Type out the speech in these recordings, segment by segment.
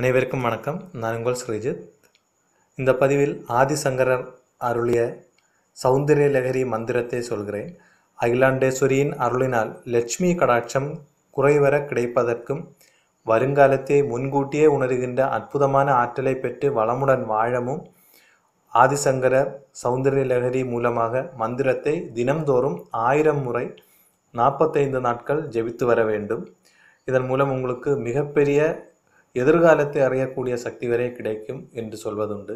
அனைவருக்கும் வணக்கம் நான் உங்கள் ஸ்ரீஜித் இந்த பதிவில் ஆதிசங்கரர் அருளிய சௌந்தரிய லகரி மந்திரத்தை சொல்கிறேன் அகிலாண்டேஸ்வரியின் அருளினால் லட்சுமி கடாட்சம் குறைவர கிடைப்பதற்கும் வருங்காலத்தை முன்கூட்டியே உணர்கின்ற அற்புதமான ஆற்றலை பெற்று வளமுடன் வாழமும் ஆதிசங்கரர் சௌந்தரிய லகரி மூலமாக மந்திரத்தை தினம்தோறும் ஆயிரம் முறை நாற்பத்தைந்து நாட்கள் ஜெபித்து வர வேண்டும் இதன் மூலம் உங்களுக்கு மிகப்பெரிய எதிர்காலத்தை அறியக்கூடிய சக்தி வரை கிடைக்கும் என்று சொல்வதுண்டு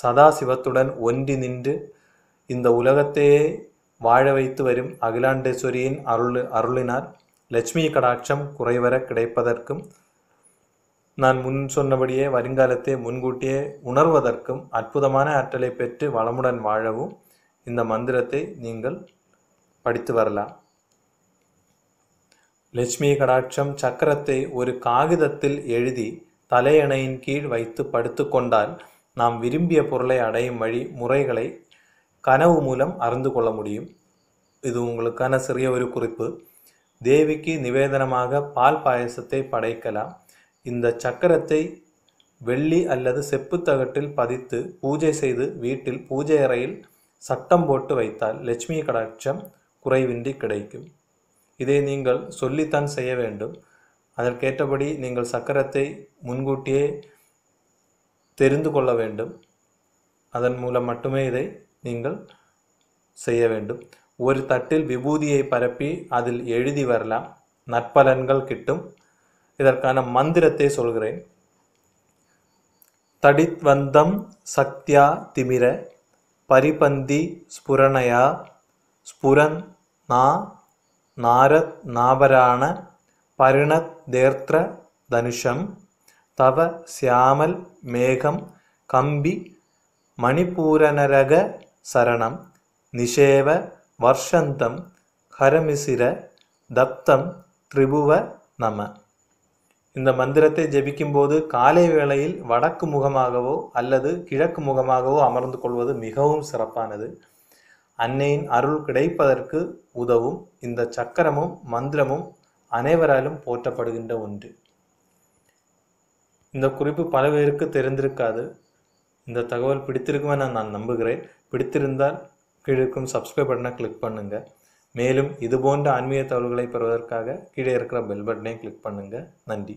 சதா சிவத்துடன் ஒன்றி நின்று இந்த உலகத்தையே வாழ வைத்து வரும் அகிலாண்டேஸ்வரியின் அருள் அருளினார் லட்சுமி கடாட்சம் குறைவர கிடைப்பதற்கும் நான் முன் சொன்னபடியே வருங்காலத்தை முன்கூட்டியே உணர்வதற்கும் அற்புதமான ஆற்றலை பெற்று வளமுடன் வாழவும் இந்த மந்திரத்தை நீங்கள் படித்து வரலாம் லட்சுமி கடாட்சம் சக்கரத்தை ஒரு காகிதத்தில் எழுதி தலையணையின் கீழ் வைத்து படுத்து கொண்டால் நாம் விரும்பிய பொருளை அடையும் வழி முறைகளை கனவு மூலம் அறிந்து கொள்ள முடியும் இது உங்களுக்கான சிறிய ஒரு குறிப்பு தேவிக்கு நிவேதனமாக பால் பாயசத்தை படைக்கலாம் இந்த சக்கரத்தை வெள்ளி அல்லது தகட்டில் பதித்து பூஜை செய்து வீட்டில் பூஜை அறையில் சட்டம் போட்டு வைத்தால் லட்சுமி கடாட்சம் குறைவின்றி கிடைக்கும் இதை நீங்கள் சொல்லித்தான் செய்ய வேண்டும் அதற்கேற்றபடி நீங்கள் சக்கரத்தை முன்கூட்டியே தெரிந்து கொள்ள வேண்டும் அதன் மூலம் மட்டுமே இதை நீங்கள் செய்ய வேண்டும் ஒரு தட்டில் விபூதியை பரப்பி அதில் எழுதி வரலாம் நற்பலன்கள் கிட்டும் இதற்கான மந்திரத்தை சொல்கிறேன் தடித்வந்தம் சக்தியா திமிர பரிபந்தி ஸ்புரணையா ஸ்புரன் நா நாரத் നാവരാണ பரிணத் தேர்த்ர தனுஷம் தவ சியாமல் மேகம் கம்பி മണിപൂരനരക சரணம் நிஷேவ வர்ஷந்தம் ஹரமிசிர தப்தம் திரிபுவ நம இந்த மந்திரத்தை ஜபிக்கும்போது காலை வேளையில் வடக்கு முகமாகவோ அல்லது கிழக்கு முகமாகவோ அமர்ந்து கொள்வது மிகவும் சிறப்பானது அன்னையின் அருள் கிடைப்பதற்கு உதவும் இந்த சக்கரமும் மந்திரமும் அனைவராலும் போற்றப்படுகின்ற ஒன்று இந்த குறிப்பு பல பேருக்கு தெரிந்திருக்காது இந்த தகவல் பிடித்திருக்குமே நான் நான் நம்புகிறேன் பிடித்திருந்தால் கீழே இருக்கும் சப்ஸ்கிரைப் பட்டனை கிளிக் பண்ணுங்கள் மேலும் இது போன்ற ஆன்மீக தகவல்களை பெறுவதற்காக கீழே இருக்கிற பெல் பட்டனையும் கிளிக் பண்ணுங்கள் நன்றி